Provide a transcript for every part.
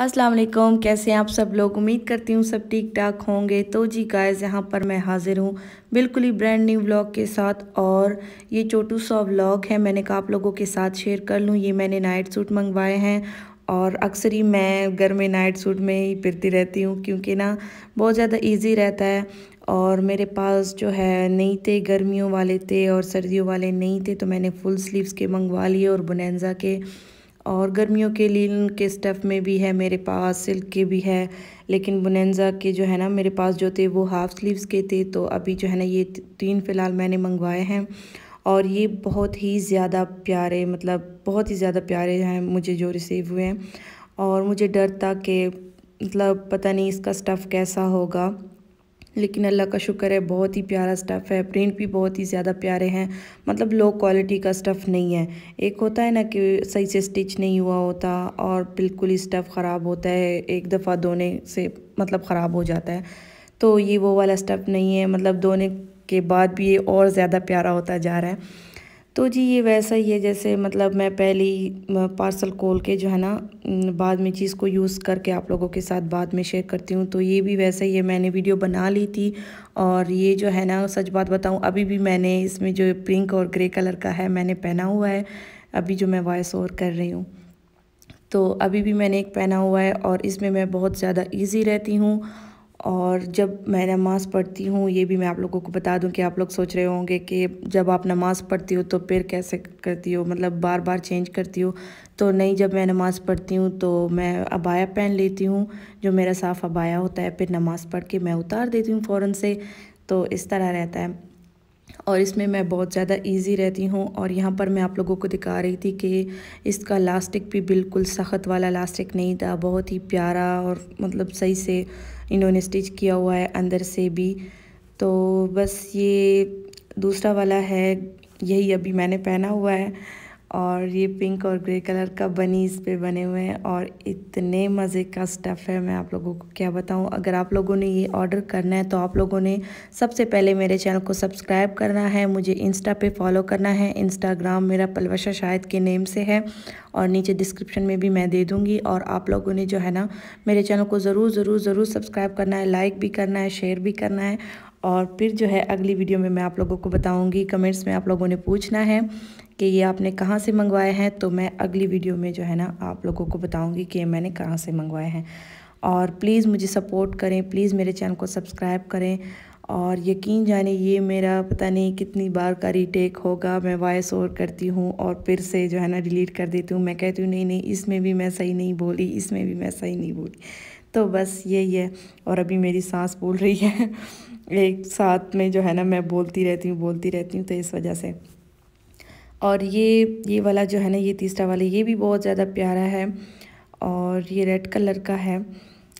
अस्सलाम वालेकुम कैसे हैं आप सब लोग उम्मीद करती हूँ सब ठीक ठाक होंगे तो जी गाइस यहाँ पर मैं हाज़िर हूँ बिल्कुल ही ब्रांड न्यू व्लॉग के साथ और ये छोटू सा व्लॉग है मैंने कहा आप लोगों के साथ शेयर कर लूँ ये मैंने नाइट सूट मंगवाए हैं और अक्सर ही मैं घर में नाइट सूट में ही फिरती रहती हूँ क्योंकि ना बहुत ज़्यादा ईजी रहता है और मेरे पास जो है नहीं थे गर्मियों वाले थे और सर्दियों वाले नहीं थे तो मैंने फुल स्लीव्स के मंगवा लिए और बुनैजा के और गर्मियों के लिए के स्टफ़ में भी है मेरे पास सिल्क के भी है लेकिन बुनजा के जो है ना मेरे पास जो थे वो हाफ़ स्लीव्स के थे तो अभी जो है ना ये तीन फ़िलहाल मैंने मंगवाए हैं और ये बहुत ही ज़्यादा प्यारे मतलब बहुत ही ज़्यादा प्यारे हैं मुझे जो रिसीव हुए हैं और मुझे डर था कि मतलब पता नहीं इसका स्टफ़ कैसा होगा लेकिन अल्लाह का शुक्र है बहुत ही प्यारा स्टफ़ है प्रिंट भी बहुत ही ज़्यादा प्यारे हैं मतलब लो क्वालिटी का स्टफ़ नहीं है एक होता है ना कि सही से स्टिच नहीं हुआ होता और बिल्कुल ही स्टफ़ ख़राब होता है एक दफ़ा धोने से मतलब ख़राब हो जाता है तो ये वो वाला स्टफ़ नहीं है मतलब धोने के बाद भी ये और ज़्यादा प्यारा होता जा रहा है तो जी ये वैसा ही है जैसे मतलब मैं पहले पार्सल खोल के जो है ना बाद में चीज़ को यूज़ करके आप लोगों के साथ बाद में शेयर करती हूँ तो ये भी वैसा ही है मैंने वीडियो बना ली थी और ये जो है ना सच बात बताऊँ अभी भी मैंने इसमें जो पिंक और ग्रे कलर का है मैंने पहना हुआ है अभी जो मैं वॉइस ओवर कर रही हूँ तो अभी भी मैंने एक पहना हुआ है और इसमें मैं बहुत ज़्यादा ईजी रहती हूँ और जब मैं नमाज़ पढ़ती हूँ ये भी मैं आप लोगों को बता दूँ कि आप लोग सोच रहे होंगे कि जब आप नमाज़ पढ़ती हो तो फिर कैसे करती हो मतलब बार बार चेंज करती हो तो नहीं जब मैं नमाज़ पढ़ती हूँ तो मैं अबाया पहन लेती हूँ जो मेरा साफ़ अबाया होता है फिर नमाज़ पढ़ के मैं उतार देती हूँ फ़ौर से तो इस तरह रहता है और इसमें मैं बहुत ज़्यादा इजी रहती हूँ और यहाँ पर मैं आप लोगों को दिखा रही थी कि इसका लास्टिक भी बिल्कुल सख्त वाला लास्टिक नहीं था बहुत ही प्यारा और मतलब सही से इन्होंने स्टिच किया हुआ है अंदर से भी तो बस ये दूसरा वाला है यही अभी मैंने पहना हुआ है और ये पिंक और ग्रे कलर का बनी इस पे बने हुए हैं और इतने मज़े का स्टफ़ है मैं आप लोगों को क्या बताऊं अगर आप लोगों ने ये ऑर्डर करना है तो आप लोगों ने सबसे पहले मेरे चैनल को सब्सक्राइब करना है मुझे इंस्टा पे फॉलो करना है इंस्टाग्राम मेरा पलवशा शायद के नेम से है और नीचे डिस्क्रिप्शन में भी मैं दे दूँगी और आप लोगों ने जो है ना मेरे चैनल को ज़रूर ज़रूर ज़रूर सब्सक्राइब करना है लाइक भी करना है शेयर भी करना है और फिर जो है अगली वीडियो में मैं आप लोगों को बताऊंगी कमेंट्स में आप लोगों ने पूछना है कि ये आपने कहाँ से मंगवाए हैं तो मैं अगली वीडियो में जो है ना आप लोगों को बताऊँगी कि मैंने कहाँ से मंगवाए हैं और प्लीज़ मुझे सपोर्ट करें प्लीज़ मेरे चैनल को सब्सक्राइब करें और यकीन जाने ये मेरा पता नहीं कितनी बार का रीटेक होगा मैं वॉइस ओवर करती हूँ और फिर से जो है ना डिलीट कर देती हूँ मैं कहती हूँ नहीं नहीं इसमें भी मैं सही नहीं बोली इसमें भी मैं सही नहीं बोली तो बस यही है और अभी मेरी सांस बोल रही है एक साथ में जो है ना मैं बोलती रहती हूँ बोलती रहती हूँ तो इस वजह से और ये ये वाला जो है ना ये तीसरा वाला ये भी बहुत ज़्यादा प्यारा है और ये रेड कलर का है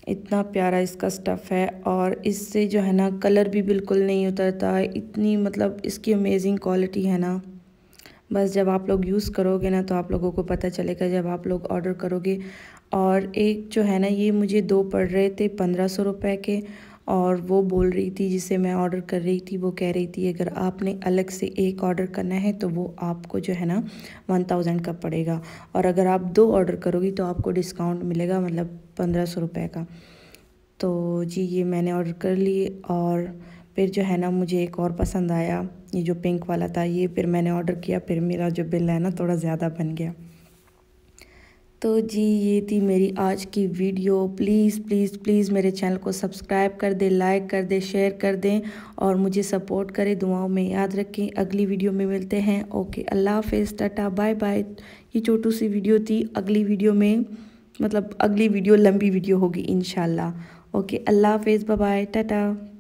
इतना प्यारा इसका स्टफ़ है और इससे जो है ना कलर भी बिल्कुल नहीं उतरता इतनी मतलब इसकी अमेजिंग क्वालिटी है ना बस जब आप लोग यूज़ करोगे ना तो आप लोगों को पता चलेगा जब आप लोग ऑर्डर करोगे और एक जो है ना ये मुझे दो पड़ रहे थे पंद्रह सौ रुपये के और वो बोल रही थी जिसे मैं ऑर्डर कर रही थी वो कह रही थी अगर आपने अलग से एक ऑर्डर करना है तो वो आपको जो है ना वन थाउजेंड का पड़ेगा और अगर आप दो ऑर्डर करोगी तो आपको डिस्काउंट मिलेगा मतलब पंद्रह सौ रुपये का तो जी ये मैंने ऑर्डर कर लिए और फिर जो है ना मुझे एक और पसंद आया ये जो पिंक वाला था ये फिर मैंने ऑर्डर किया फिर मेरा जो बिल है ना थोड़ा ज़्यादा बन गया तो जी ये थी मेरी आज की वीडियो प्लीज़ प्लीज़ प्लीज़ मेरे चैनल को सब्सक्राइब कर दें लाइक कर दें शेयर कर दें और मुझे सपोर्ट करें दुआओं में याद रखें अगली वीडियो में मिलते हैं ओके अल्लाह हाफिज़ टाटा बाय बाय ये छोटू सी वीडियो थी अगली वीडियो में मतलब अगली वीडियो लंबी वीडियो होगी इन ओके अल्लाह हाफिज़ बाय टाटा